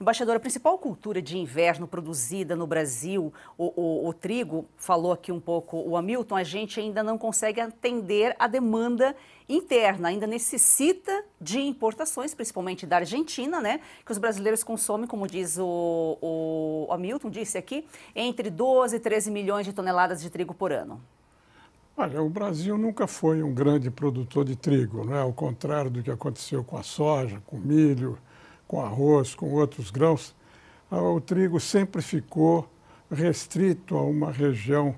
Embaixadora, a principal cultura de inverno produzida no Brasil, o, o, o trigo, falou aqui um pouco o Hamilton, a gente ainda não consegue atender a demanda interna, ainda necessita de importações, principalmente da Argentina, né? Que os brasileiros consomem, como diz o, o, o Hamilton, disse aqui, entre 12 e 13 milhões de toneladas de trigo por ano. Olha, o Brasil nunca foi um grande produtor de trigo, não é? Ao contrário do que aconteceu com a soja, com o milho, com arroz, com outros grãos, ah, o trigo sempre ficou restrito a uma região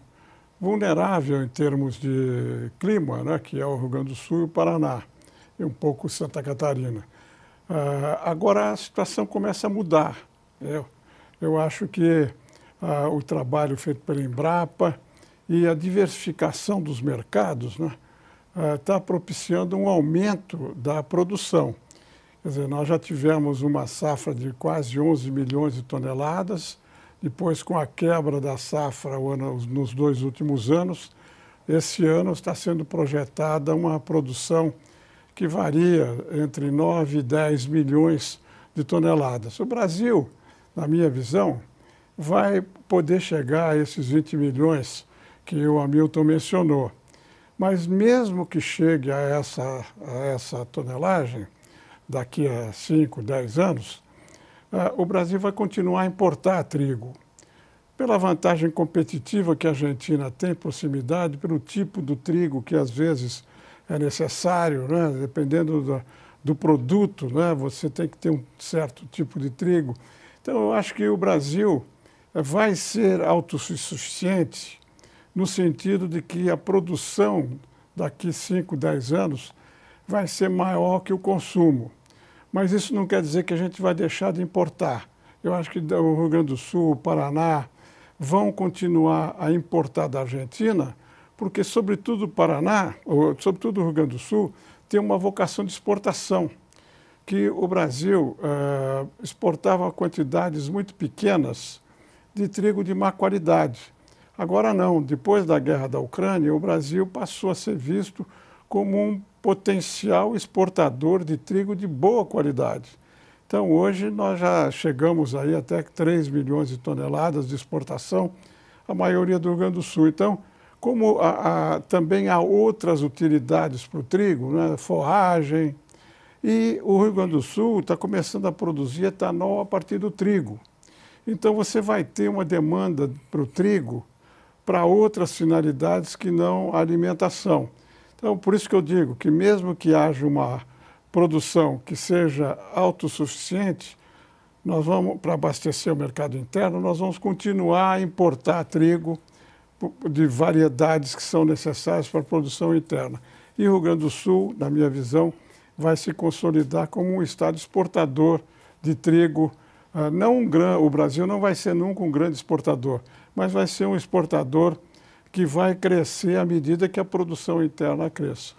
vulnerável em termos de clima, né, que é o Rio Grande do Sul e o Paraná, e um pouco Santa Catarina. Uh, agora a situação começa a mudar. Eu, eu acho que uh, o trabalho feito pela Embrapa e a diversificação dos mercados está né, uh, propiciando um aumento da produção. Quer dizer, nós já tivemos uma safra de quase 11 milhões de toneladas, depois com a quebra da safra nos dois últimos anos, esse ano está sendo projetada uma produção que varia entre 9 e 10 milhões de toneladas. O Brasil, na minha visão, vai poder chegar a esses 20 milhões que o Hamilton mencionou. Mas mesmo que chegue a essa, a essa tonelagem, daqui a 5, 10 anos, ah, o Brasil vai continuar a importar trigo. Pela vantagem competitiva que a Argentina tem, proximidade, pelo tipo do trigo que às vezes é necessário, né? dependendo do, do produto, né? você tem que ter um certo tipo de trigo. Então, eu acho que o Brasil eh, vai ser autossuficiente no sentido de que a produção daqui 5, 10 anos vai ser maior que o consumo. Mas isso não quer dizer que a gente vai deixar de importar. Eu acho que o Rio Grande do Sul, o Paraná, vão continuar a importar da Argentina, porque, sobretudo, o Paraná, ou, sobretudo o Rio Grande do Sul, tem uma vocação de exportação, que o Brasil eh, exportava quantidades muito pequenas de trigo de má qualidade. Agora não, depois da guerra da Ucrânia, o Brasil passou a ser visto como um potencial exportador de trigo de boa qualidade. Então, hoje, nós já chegamos aí até 3 milhões de toneladas de exportação, a maioria do Rio Grande do Sul. Então, como a, a, também há outras utilidades para o trigo, né? forragem, e o Rio Grande do Sul está começando a produzir etanol a partir do trigo. Então você vai ter uma demanda para o trigo para outras finalidades que não a alimentação. Então, por isso que eu digo que mesmo que haja uma produção que seja autossuficiente, nós vamos, para abastecer o mercado interno, nós vamos continuar a importar trigo de variedades que são necessárias para a produção interna. E o Rio Grande do Sul, na minha visão, vai se consolidar como um estado exportador de trigo. Ah, não um O Brasil não vai ser nunca um grande exportador, mas vai ser um exportador que vai crescer à medida que a produção interna cresça.